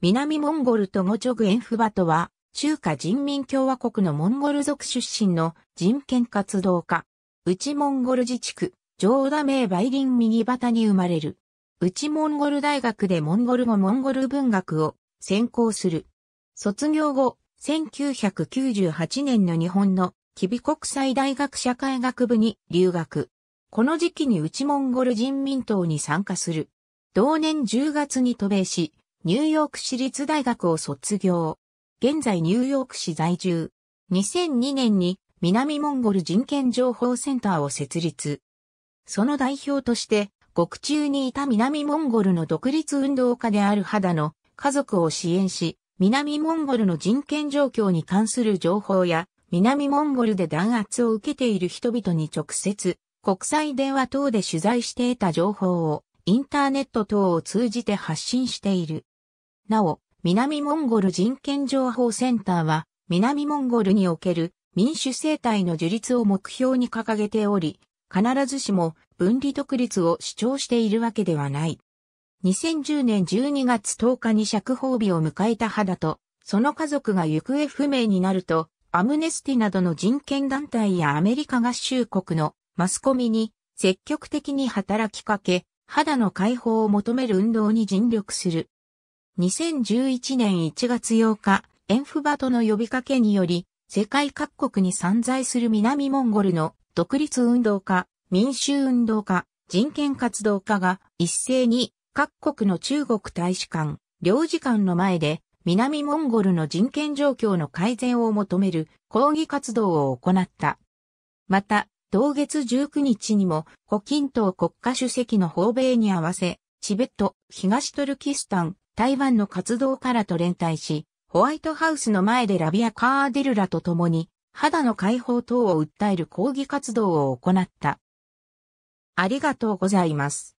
南モンゴルとゴチョグエンフバトは、中華人民共和国のモンゴル族出身の人権活動家。内モンゴル自治区、ジョーダ名バイリン右端に生まれる。内モンゴル大学でモンゴル語モンゴル文学を専攻する。卒業後、1998年の日本のキビ国際大学社会学部に留学。この時期に内モンゴル人民党に参加する。同年10月に渡米し、ニューヨーク市立大学を卒業。現在ニューヨーク市在住。2002年に南モンゴル人権情報センターを設立。その代表として、獄中にいた南モンゴルの独立運動家である肌の家族を支援し、南モンゴルの人権状況に関する情報や、南モンゴルで弾圧を受けている人々に直接、国際電話等で取材していた情報をインターネット等を通じて発信している。なお、南モンゴル人権情報センターは、南モンゴルにおける民主政体の樹立を目標に掲げており、必ずしも分離独立を主張しているわけではない。2010年12月10日に釈放日を迎えた肌と、その家族が行方不明になると、アムネスティなどの人権団体やアメリカ合衆国のマスコミに積極的に働きかけ、肌の解放を求める運動に尽力する。2011年1月8日、エンフバトの呼びかけにより、世界各国に散在する南モンゴルの独立運動家、民衆運動家、人権活動家が一斉に各国の中国大使館、領事館の前で南モンゴルの人権状況の改善を求める抗議活動を行った。また、同月19日にも胡錦涛国家主席の訪米に合わせ、チベット、東トルキスタン、台湾の活動家らと連帯し、ホワイトハウスの前でラビア・カーデルラと共に、肌の解放等を訴える抗議活動を行った。ありがとうございます。